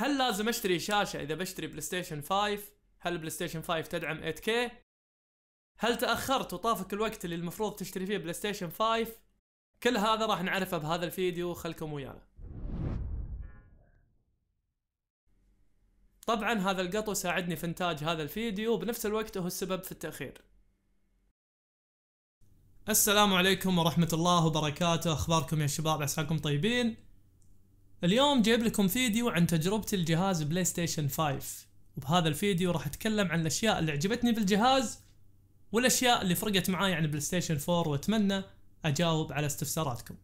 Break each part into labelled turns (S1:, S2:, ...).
S1: هل لازم اشتري شاشه اذا بشتري بلاي ستيشن 5 هل بلاي ستيشن 5 تدعم 8K هل تاخرت وطافك الوقت اللي المفروض تشتري فيه بلاي ستيشن 5 كل هذا راح نعرفه بهذا الفيديو خلكم ويانا طبعا هذا القطو ساعدني في انتاج هذا الفيديو وبنفس الوقت هو السبب في التأخير السلام عليكم ورحمة الله وبركاته اخباركم يا شباب عساكم طيبين اليوم جايب لكم فيديو عن تجربتي لجهاز بلاي ستيشن 5 وبهذا الفيديو راح اتكلم عن الاشياء اللي عجبتني بالجهاز والاشياء اللي فرقت معاي عن بلاي ستيشن 4 واتمنى اجاوب على استفساراتكم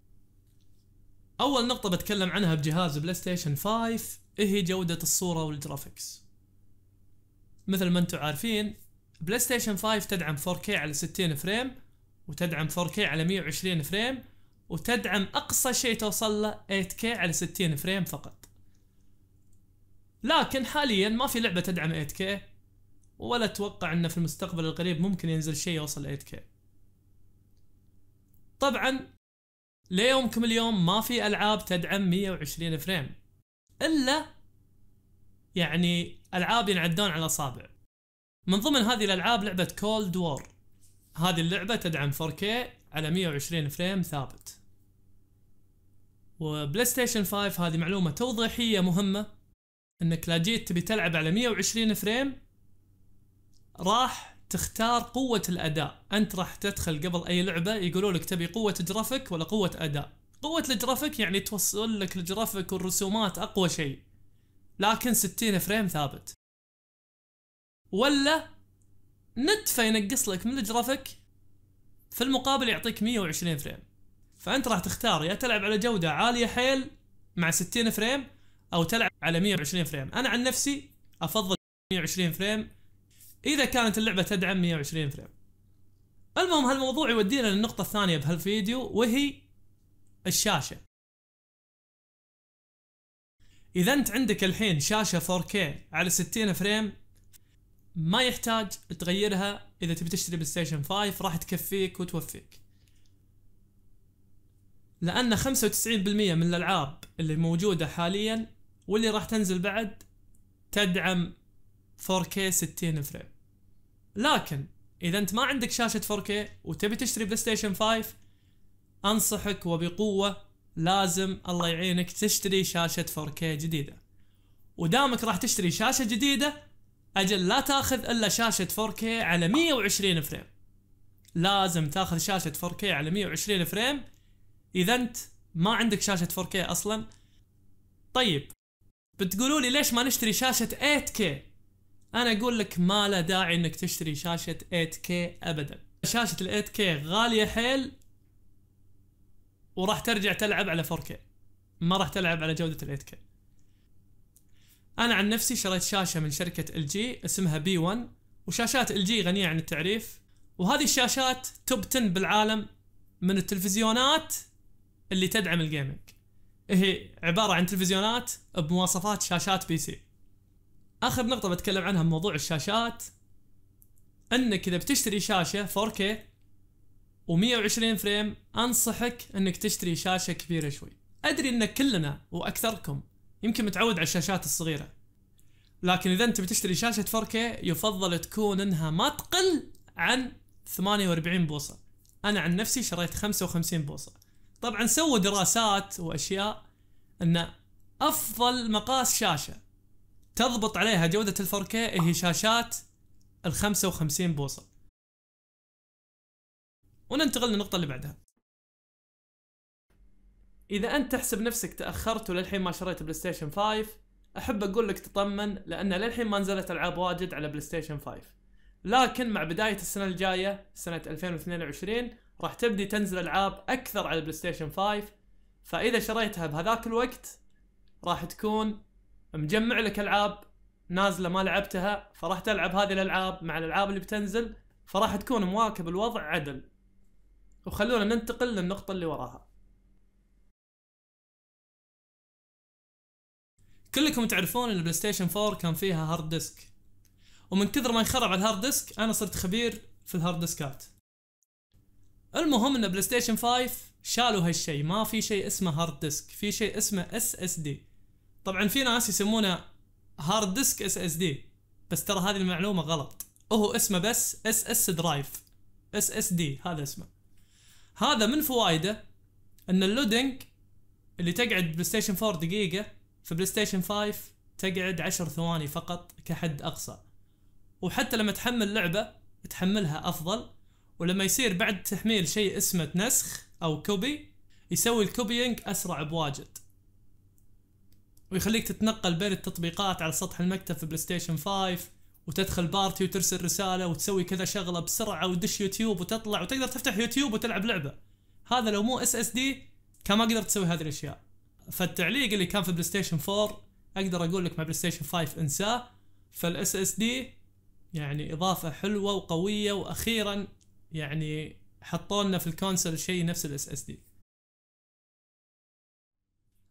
S1: اول نقطة بتكلم عنها بجهاز بلاي ستيشن 5 هي جودة الصورة والجرافيكس مثل ما انتم عارفين بلاي ستيشن 5 تدعم 4K على 60 فريم وتدعم 4K على 120 فريم وتدعم اقصى شيء توصل له 8K على 60 فريم فقط لكن حاليا ما في لعبه تدعم 8K ولا اتوقع انه في المستقبل القريب ممكن ينزل شيء يوصل 8K طبعا ليومكم اليوم ما في العاب تدعم 120 فريم الا يعني العاب ينعدون على اصابع من ضمن هذه الالعاب لعبه كولد وور هذه اللعبه تدعم 4K على 120 فريم ثابت وبلاي ستيشن 5 هذه معلومة توضيحية مهمة انك لا جيت تبي تلعب على 120 فريم راح تختار قوة الأداء أنت راح تدخل قبل أي لعبة يقولوا لك تبي قوة جرافيك ولا قوة أداء قوة الجرافيك يعني توصل لك الجرافيك والرسومات أقوى شيء لكن 60 فريم ثابت ولا نتفه ينقص لك من الجرافيك في المقابل يعطيك 120 فريم فانت راح تختار يا تلعب على جوده عاليه حيل مع 60 فريم او تلعب على 120 فريم انا عن نفسي افضل 120 فريم اذا كانت اللعبه تدعم 120 فريم المهم هالموضوع يودينا للنقطه الثانيه بهالفيديو وهي الشاشه اذا انت عندك الحين شاشه 4K على 60 فريم ما يحتاج تغيرها اذا تبي تشتري بلاي ستيشن 5 راح تكفيك وتوفيك لان 95% من الالعاب اللي موجوده حاليا واللي راح تنزل بعد تدعم 4K 60 فريم لكن اذا انت ما عندك شاشه 4K وتبي تشتري بلاي ستيشن 5 انصحك وبقوه لازم الله يعينك تشتري شاشه 4K جديده ودامك راح تشتري شاشه جديده اجل لا تاخذ الا شاشه 4K على 120 فريم لازم تاخذ شاشه 4K على 120 فريم اذا انت ما عندك شاشه 4K اصلا طيب بتقولوا لي ليش ما نشتري شاشه 8K انا اقول لك ما له داعي انك تشتري شاشه 8K ابدا شاشه ال 8K غاليه حيل وراح ترجع تلعب على 4K ما راح تلعب على جوده ال 8K انا عن نفسي شريت شاشه من شركه ال جي اسمها بي 1 وشاشات ال جي غنيه عن التعريف وهذه الشاشات توب 10 بالعالم من التلفزيونات اللي تدعم الجيمنج هي عباره عن تلفزيونات بمواصفات شاشات بي سي اخر نقطه بتكلم عنها بموضوع الشاشات انك اذا بتشتري شاشه 4K و120 فريم انصحك انك تشتري شاشه كبيره شوي ادري ان كلنا واكثركم يمكن متعود على الشاشات الصغيره لكن اذا انت بتشتري شاشه 4K يفضل تكون انها ما تقل عن 48 بوصه انا عن نفسي شريت 55 بوصه طبعا سووا دراسات واشياء ان افضل مقاس شاشه تضبط عليها جوده الفركة هي شاشات ال 55 بوصه وننتقل للنقطه اللي بعدها اذا انت تحسب نفسك تاخرت وللحين ما شريت بلاي ستيشن 5 احب اقول لك تطمن لان للحين ما نزلت العاب واجد على بلاي ستيشن 5 لكن مع بدايه السنه الجايه سنه 2022 راح تبدي تنزل العاب اكثر على البلاي ستيشن 5 فاذا شريتها بهذاك الوقت راح تكون مجمع لك العاب نازله ما لعبتها فراح تلعب هذه الالعاب مع الالعاب اللي بتنزل فراح تكون مواكب الوضع عدل وخلونا ننتقل للنقطه اللي وراها كلكم تعرفون ان البلاي 4 كان فيها هارد ديسك ومن كثر ما يخرب على الهارد ديسك انا صرت خبير في الهارد ديسكات المهم ان بلاي ستيشن 5 شالوا هالشيء ما في شيء اسمه هارد ديسك في شيء اسمه اس اس دي طبعا في ناس يسمونه هارد ديسك اس اس دي بس ترى هذه المعلومه غلط هو اسمه بس اس اس درايف اس اس دي هذا اسمه هذا من فوائده ان اللودينج اللي تقعد بلاي ستيشن 4 دقيقه في بلاي ستيشن 5 تقعد عشر ثواني فقط كحد اقصى وحتى لما تحمل لعبه تحملها افضل ولما يصير بعد تحميل شيء اسمه نسخ او كوبي يسوي الكوبينج اسرع بواجد ويخليك تتنقل بين التطبيقات على سطح المكتب في بلاي ستيشن 5 وتدخل بارتي وترسل رساله وتسوي كذا شغله بسرعه وتدش يوتيوب وتطلع وتقدر تفتح يوتيوب وتلعب لعبه هذا لو مو اس اس دي كان ما قدرت تسوي هذه الاشياء فالتعليق اللي كان في بلاي ستيشن 4 اقدر اقول لك مع بلاي ستيشن 5 انساه فالاس اس دي يعني اضافه حلوه وقويه واخيرا يعني حطوا لنا في الكونسل شيء نفس الاس اس دي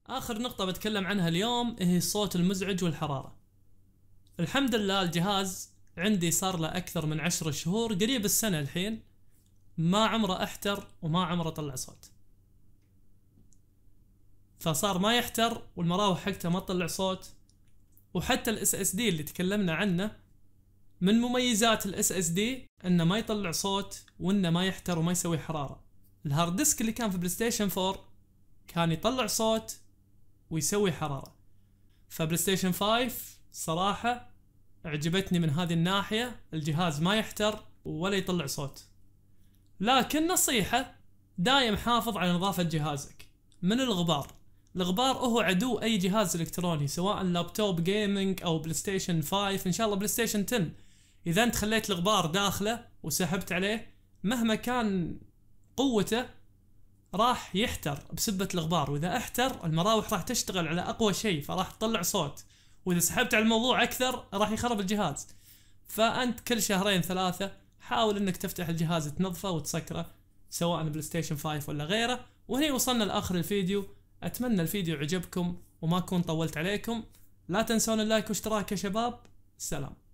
S1: اخر نقطه بتكلم عنها اليوم هي الصوت المزعج والحراره الحمد لله الجهاز عندي صار له اكثر من عشر شهور قريب السنه الحين ما عمره احتر وما عمره طلع صوت فصار ما يحتر والمراوح حقته ما تطلع صوت وحتى الاس اس دي اللي تكلمنا عنه من مميزات الاس اس دي انه ما يطلع صوت وانه ما يحتر وما يسوي حراره الهارد ديسك اللي كان في بلاي ستيشن 4 كان يطلع صوت ويسوي حراره فبلاي ستيشن 5 صراحه عجبتني من هذه الناحيه الجهاز ما يحتر ولا يطلع صوت لكن نصيحه دايم حافظ على نظافه جهازك من الغبار الغبار هو عدو اي جهاز الكتروني سواء لابتوب جيمنج او بلاي ستيشن 5 ان شاء الله بلاي ستيشن 10 اذا انت خليت الغبار داخله وسحبت عليه مهما كان قوته راح يحتر بسبة الغبار واذا احتر المراوح راح تشتغل على اقوى شيء فراح تطلع صوت واذا سحبت على الموضوع اكثر راح يخرب الجهاز فانت كل شهرين ثلاثة حاول انك تفتح الجهاز تنظفه وتسكره سواء بلاي ستيشن 5 ولا غيره وهنا وصلنا لاخر الفيديو اتمنى الفيديو عجبكم وما اكون طولت عليكم لا تنسون اللايك واشتراك يا شباب سلام